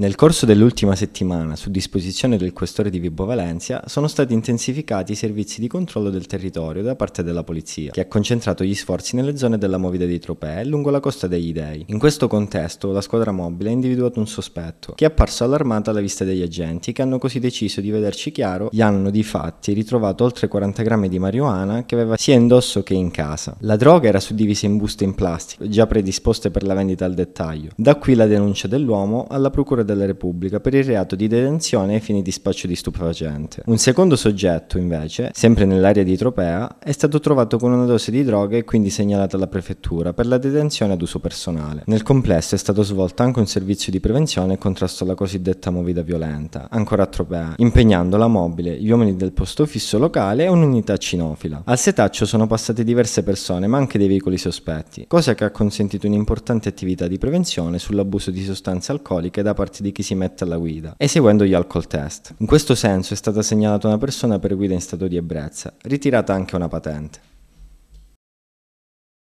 Nel corso dell'ultima settimana, su disposizione del questore di Vibo Valencia, sono stati intensificati i servizi di controllo del territorio da parte della polizia, che ha concentrato gli sforzi nelle zone della movida dei Tropei e lungo la costa degli Dei. In questo contesto, la squadra mobile ha individuato un sospetto, che è apparso allarmato alla vista degli agenti, che hanno così deciso di vederci chiaro gli hanno di fatti ritrovato oltre 40 grammi di marijuana che aveva sia indosso che in casa. La droga era suddivisa in buste in plastica, già predisposte per la vendita al dettaglio. Da qui la denuncia dell'uomo alla procura della Repubblica per il reato di detenzione ai fini di spaccio di stupefacente. Un secondo soggetto, invece, sempre nell'area di Tropea, è stato trovato con una dose di droga e quindi segnalato alla prefettura per la detenzione ad uso personale. Nel complesso è stato svolto anche un servizio di prevenzione e contrasto alla cosiddetta movida violenta, ancora a Tropea, impegnando la mobile, gli uomini del posto fisso locale e un'unità cinofila. Al setaccio sono passate diverse persone, ma anche dei veicoli sospetti, cosa che ha consentito un'importante attività di prevenzione sull'abuso di sostanze alcoliche da parte parte di chi si mette alla guida, eseguendo gli alcol test. In questo senso è stata segnalata una persona per guida in stato di ebbrezza, ritirata anche una patente.